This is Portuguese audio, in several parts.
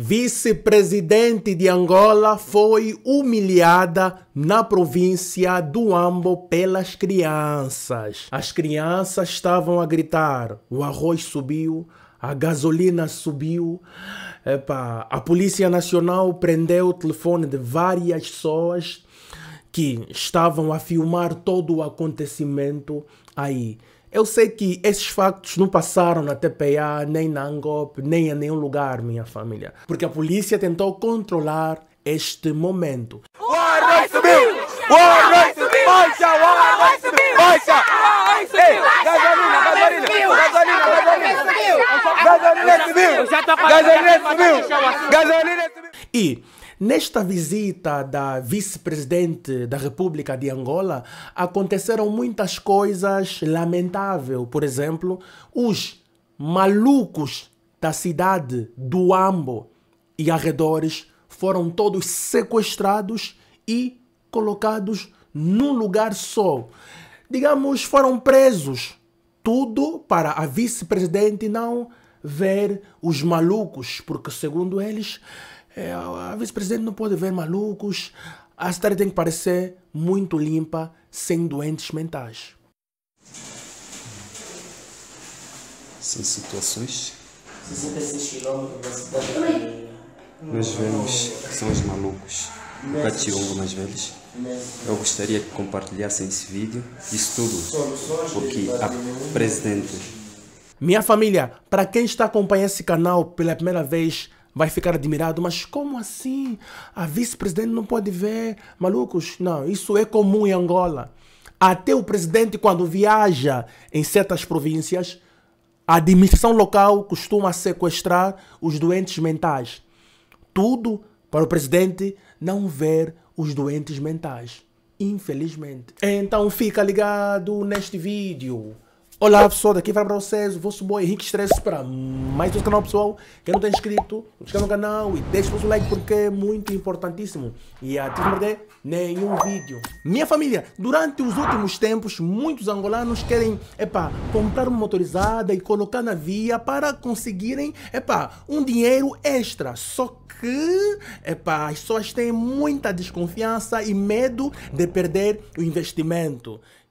vice-presidente de Angola foi humilhada na província do Ambo pelas crianças. As crianças estavam a gritar: o arroz subiu, a gasolina subiu. Epa, a Polícia Nacional prendeu o telefone de várias pessoas que estavam a filmar todo o acontecimento aí. Eu sei que esses factos não passaram na TPA, nem na Angop, nem em nenhum lugar, minha família. Porque a polícia tentou controlar este momento. vai subir! vai subir! vai gasolina, gasolina, gasolina, gasolina, gasolina subiu, gasolina subiu, gasolina subiu. E Nesta visita da vice-presidente da República de Angola, aconteceram muitas coisas lamentáveis. Por exemplo, os malucos da cidade do Ambo e arredores foram todos sequestrados e colocados num lugar só. Digamos, foram presos. Tudo para a vice-presidente não ver os malucos, porque, segundo eles, é, a vice-presidente não pode ver malucos. A cidade tem que parecer muito limpa, sem doentes mentais. São situações. 66 quilômetros da cidade. Nós vemos que são os malucos. O catiombo mais velhos. Eu gostaria que compartilhassem esse vídeo, isso tudo, porque a presidente. Minha família, para quem está acompanhando esse canal pela primeira vez, vai ficar admirado, mas como assim? A vice-presidente não pode ver? Malucos, não, isso é comum em Angola. Até o presidente, quando viaja em certas províncias, a administração local costuma sequestrar os doentes mentais. Tudo para o presidente não ver os doentes mentais. Infelizmente. Então fica ligado neste vídeo. Olá pessoal, daqui fala para vocês o vosso boy Henrique Estresse para mais um canal pessoal. Quem não está inscrito, inscreva no canal e deixe o vosso like porque é muito importantíssimo. E ative não perder nenhum vídeo. Minha família, durante os últimos tempos, muitos angolanos querem epa, comprar uma motorizada e colocar na via para conseguirem epa, um dinheiro extra. Só que epa, as pessoas têm muita desconfiança e medo de perder o investimento.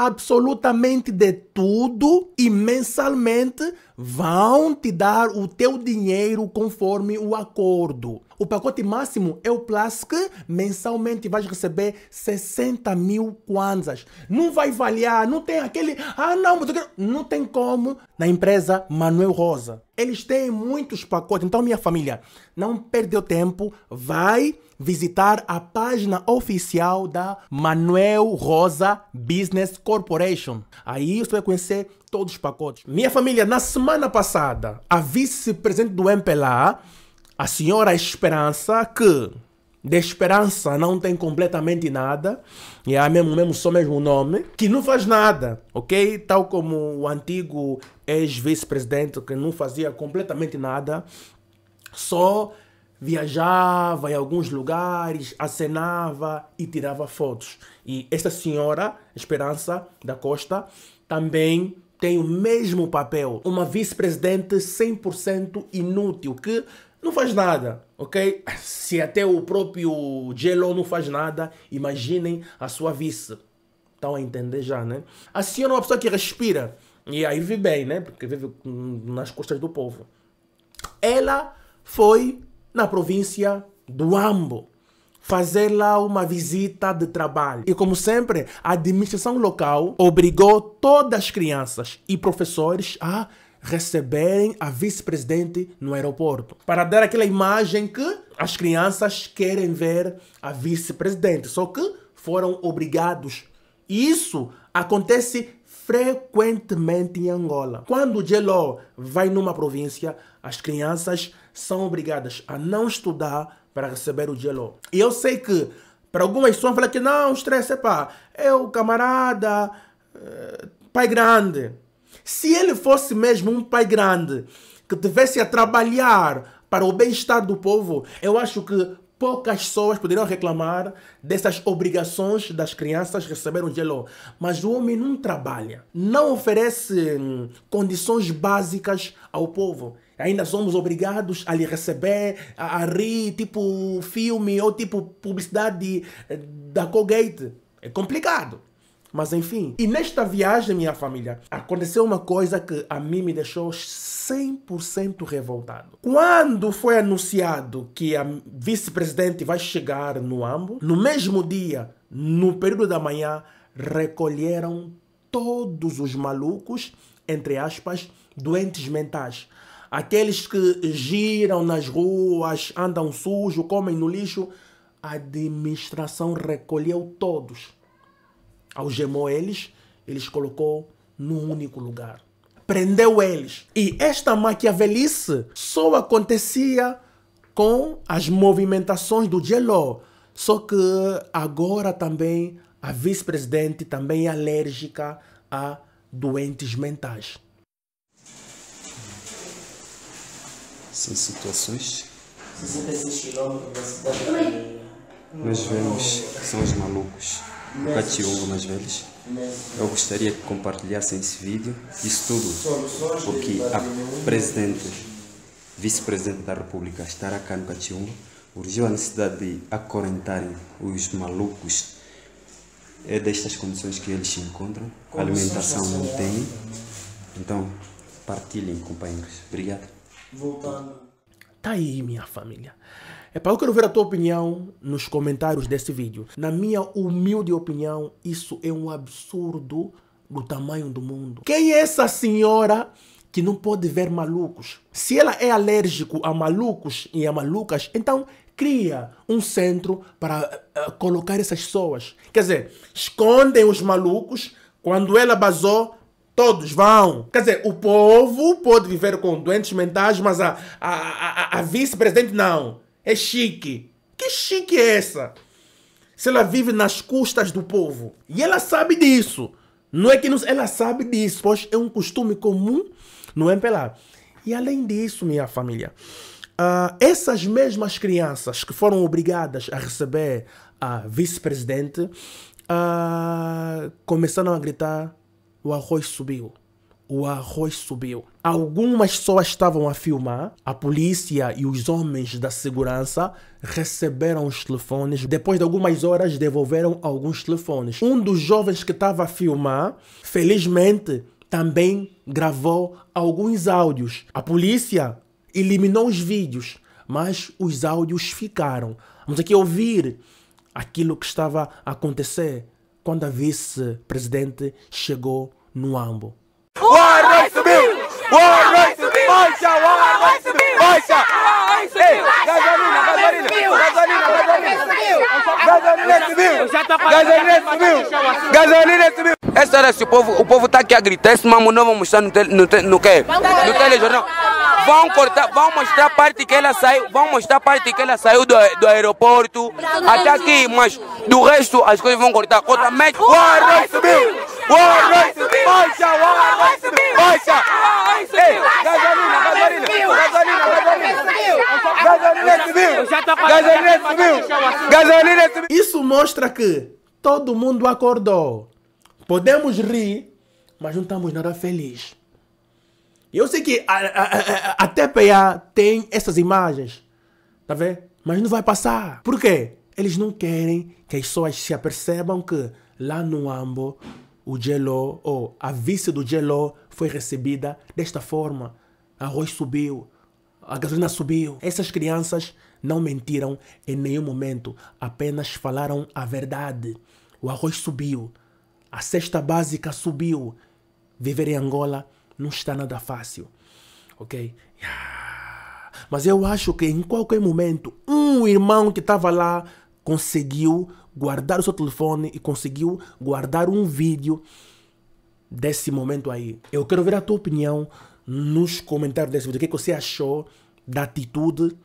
absolutamente de tudo e mensalmente vão te dar o teu dinheiro conforme o acordo. O pacote máximo é o Plus que mensalmente vais receber 60 mil kwanzas. Não vai variar, não tem aquele. Ah, não, mas eu quero... não tem como. Na empresa Manuel Rosa. Eles têm muitos pacotes. Então, minha família, não perdeu tempo. Vai visitar a página oficial da Manuel Rosa Business Corporation. Aí você vai conhecer todos os pacotes. Minha família, na semana passada, a vice-presidente do MPLA, a senhora Esperança, que de esperança não tem completamente nada, e é mesmo, mesmo só mesmo nome, que não faz nada, ok? Tal como o antigo ex-vice-presidente que não fazia completamente nada, só viajava em alguns lugares, acenava e tirava fotos. E esta senhora, Esperança da Costa, também tem o mesmo papel. Uma vice-presidente 100% inútil que não faz nada, ok? Se até o próprio Gelo não faz nada, imaginem a sua vice. Estão a entender já, né? A senhora é uma pessoa que respira. E aí vive bem, né? Porque vive nas costas do povo. Ela foi na província do Ambo fazer lá uma visita de trabalho. E como sempre, a administração local obrigou todas as crianças e professores a receberem a vice-presidente no aeroporto, para dar aquela imagem que as crianças querem ver a vice-presidente, só que foram obrigados. E isso acontece frequentemente em Angola. Quando o Jeló vai numa província, as crianças são obrigadas a não estudar para receber o gelo. E eu sei que para algumas pessoas falam que não, estresse, pá, é o camarada, eh, pai grande. Se ele fosse mesmo um pai grande que tivesse a trabalhar para o bem-estar do povo, eu acho que poucas pessoas poderiam reclamar dessas obrigações das crianças receber um gelo. Mas o homem não trabalha, não oferece hum, condições básicas ao povo ainda somos obrigados a lhe receber, a, a rir, tipo filme ou tipo publicidade eh, da Colgate. É complicado. Mas enfim. E nesta viagem, minha família, aconteceu uma coisa que a mim me deixou 100% revoltado. Quando foi anunciado que a vice-presidente vai chegar no AMBO, no mesmo dia, no período da manhã, recolheram todos os malucos, entre aspas, doentes mentais aqueles que giram nas ruas, andam sujo, comem no lixo, a administração recolheu todos. Algemou eles, eles colocou num único lugar. Prendeu eles. E esta maquiavelice só acontecia com as movimentações do Geló. Só que agora também a vice-presidente também é alérgica a doentes mentais. São situações. 66 quilômetros da cidade Nós vemos que são os malucos. O Catiunga mais velhos. Eu gostaria que compartilhassem esse vídeo. Isso tudo porque a presidente, vice-presidente da República, estará cá no Catiunga. Urgiu a necessidade de acorrentarem os malucos é destas condições que eles se encontram. A alimentação não tem. Então, partilhem, companheiros. Obrigado voltando. Tá aí, minha família. É para eu quero ver a tua opinião nos comentários desse vídeo. Na minha humilde opinião, isso é um absurdo do tamanho do mundo. Quem é essa senhora que não pode ver malucos? Se ela é alérgico a malucos e a malucas, então cria um centro para uh, colocar essas pessoas. Quer dizer, escondem os malucos. Quando ela basou, Todos vão. Quer dizer, o povo pode viver com doentes mentais, mas a, a, a, a vice-presidente não. É chique. Que chique é essa? Se ela vive nas custas do povo. E ela sabe disso. Não é que ela sabe disso, pois é um costume comum no MPLA. É, e além disso, minha família, uh, essas mesmas crianças que foram obrigadas a receber a vice-presidente uh, começaram a gritar o arroz subiu. O arroz subiu. Algumas pessoas estavam a filmar. A polícia e os homens da segurança receberam os telefones. Depois de algumas horas, devolveram alguns telefones. Um dos jovens que estava a filmar, felizmente, também gravou alguns áudios. A polícia eliminou os vídeos, mas os áudios ficaram. Vamos aqui ouvir aquilo que estava a acontecer quando a vice-presidente chegou no AMBO. O Essa povo, o povo tá aqui a gritar, esse mamão não vai mostrar no, no, no, no telejornal vão cortar, vão mostrar a parte que ela saiu, vão mostrar a parte que ela saiu do, do aeroporto até aqui, mas do resto as coisas vão cortar. Contra México, o arroz subiu! O arroz subiu! Baixa, o arroz subiu! Baixa! subiu! subiu! subiu! Isso mostra que todo mundo acordou. Podemos rir, mas não estamos nada felizes. Eu sei que a, a, a, a TPA tem essas imagens, tá vendo? Mas não vai passar. Por quê? Eles não querem que as pessoas se apercebam que lá no Ambo o gelo ou a vice do gelo foi recebida desta forma. Arroz subiu, a gasolina subiu. Essas crianças não mentiram em nenhum momento, apenas falaram a verdade. O arroz subiu, a cesta básica subiu. Viver em Angola não está nada fácil. Ok? Mas eu acho que em qualquer momento, um irmão que estava lá conseguiu guardar o seu telefone e conseguiu guardar um vídeo desse momento aí. Eu quero ver a tua opinião nos comentários desse vídeo. O que é você achou da atitude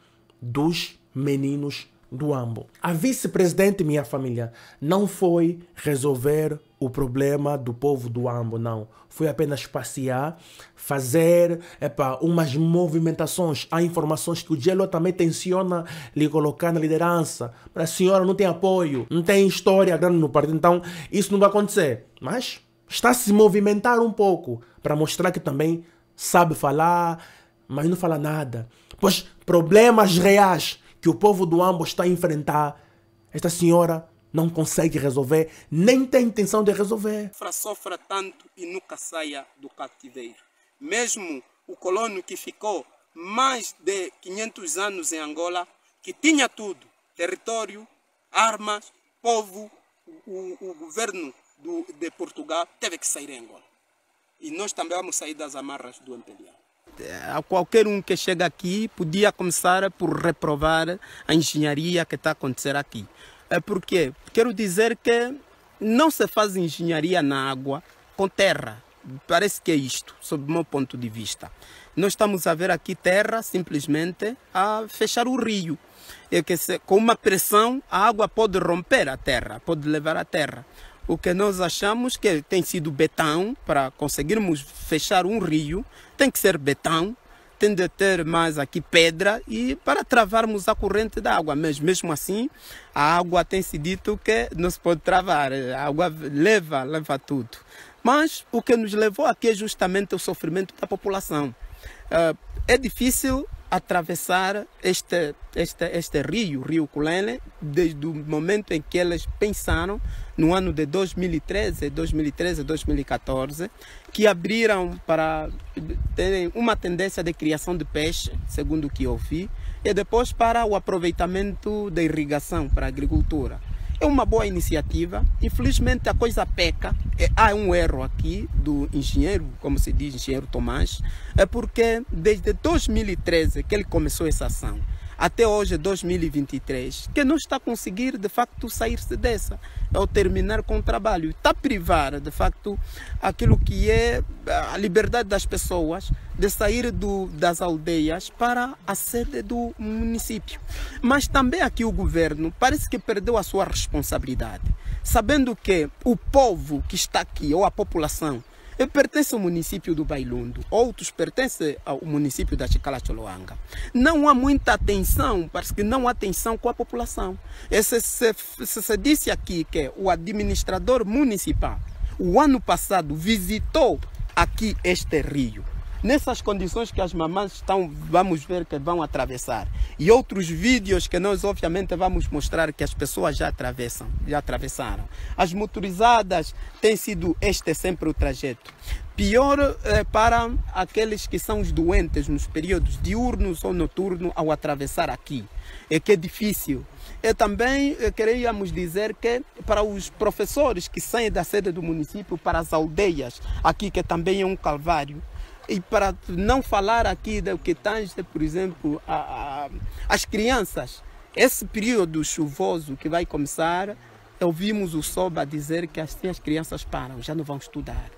dos meninos do AMBO. A vice-presidente minha família não foi resolver o problema do povo do AMBO, não. Foi apenas passear, fazer epa, umas movimentações. Há informações que o Gelo também tenciona lhe colocar na liderança. Mas a senhora não tem apoio, não tem história grande no partido, então isso não vai acontecer. Mas está a se movimentar um pouco para mostrar que também sabe falar, mas não fala nada. Pois problemas reais que o povo do Ambo está a enfrentar, esta senhora não consegue resolver, nem tem intenção de resolver. Sofra, sofra tanto e nunca saia do cativeiro. Mesmo o colono que ficou mais de 500 anos em Angola, que tinha tudo, território, armas, povo, o, o governo do, de Portugal teve que sair em Angola. E nós também vamos sair das amarras do imperial qualquer um que chega aqui podia começar por reprovar a engenharia que está acontecendo aqui. É porque quero dizer que não se faz engenharia na água com terra. Parece que é isto, sob o meu ponto de vista. Nós estamos a ver aqui terra simplesmente a fechar o rio. É que se, com uma pressão a água pode romper a terra, pode levar a terra. O que nós achamos que tem sido betão para conseguirmos fechar um rio, tem que ser betão, tem de ter mais aqui pedra e para travarmos a corrente da água. Mas mesmo assim, a água tem se dito que não se pode travar, a água leva, leva tudo. Mas o que nos levou aqui é justamente o sofrimento da população. Ah, é difícil atravessar este, este, este rio, o rio Culene, desde o momento em que elas pensaram, no ano de 2013, 2013, 2014, que abriram para terem uma tendência de criação de peixe, segundo o que eu vi e depois para o aproveitamento da irrigação para a agricultura. É uma boa iniciativa. Infelizmente a coisa peca. É, há um erro aqui do engenheiro, como se diz, engenheiro Tomás, é porque desde 2013 que ele começou essa ação até hoje 2023, que não está a conseguir de facto sair-se dessa ao terminar com o trabalho. Está a privar de facto aquilo que é eh, a liberdade das pessoas de sair do, das aldeias para a sede do município. Mas também aqui o governo parece que perdeu a sua responsabilidade, sabendo que o povo que está aqui, ou a população, pertence ao município do Bailundo, outros pertencem ao município da Chicalacholoanga. Não há muita atenção, parece que não há atenção com a população. Esse, se, se, se disse aqui que o administrador municipal, o ano passado, visitou aqui este rio nessas condições que as mamães estão, vamos ver que vão atravessar. E outros vídeos que nós obviamente vamos mostrar que as pessoas já atravessam, já atravessaram. As motorizadas tem sido este é sempre o trajeto. Pior é, para aqueles que são os doentes nos períodos diurnos ou noturnos ao atravessar aqui. É que é difícil. E também é, queríamos dizer que para os professores que saem da sede do município para as aldeias, aqui que também é um calvário, e para não falar aqui do que tange, tá, por exemplo, a, a, as crianças, esse período chuvoso que vai começar, ouvimos o Soba dizer que assim as crianças param, já não vão estudar.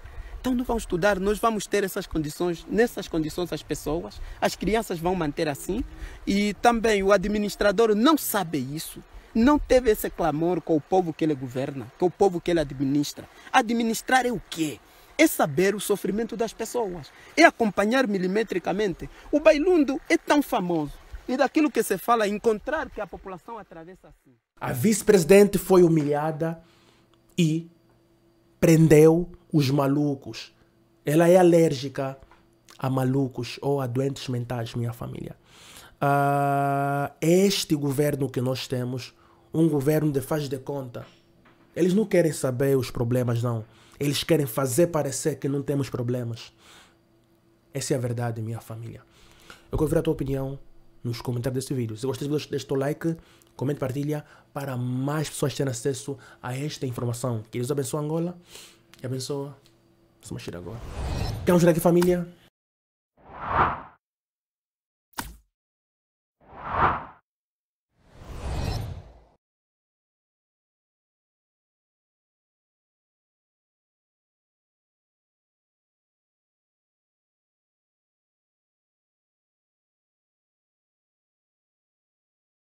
Então não vão estudar, nós vamos ter essas condições, nessas condições as pessoas, as crianças vão manter assim e também o administrador não sabe isso. Não teve esse clamor com o povo que ele governa, com o povo que ele administra. Administrar é o quê? é saber o sofrimento das pessoas, é acompanhar milimetricamente. O Bailundo é tão famoso e daquilo que se fala, encontrar que a população atravessa assim. A vice-presidente foi humilhada e prendeu os malucos. Ela é alérgica a malucos ou a doentes mentais, minha família. Uh, este governo que nós temos, um governo de faz de conta. Eles não querem saber os problemas, não. Eles querem fazer parecer que não temos problemas. Essa é a verdade, minha família. Eu quero ver a tua opinião nos comentários deste vídeo. Se gostas, deixa o like, comente, partilha para mais pessoas terem acesso a esta informação. Que Deus abençoe Angola e abençoa. mexer agora. Quer um aqui, família.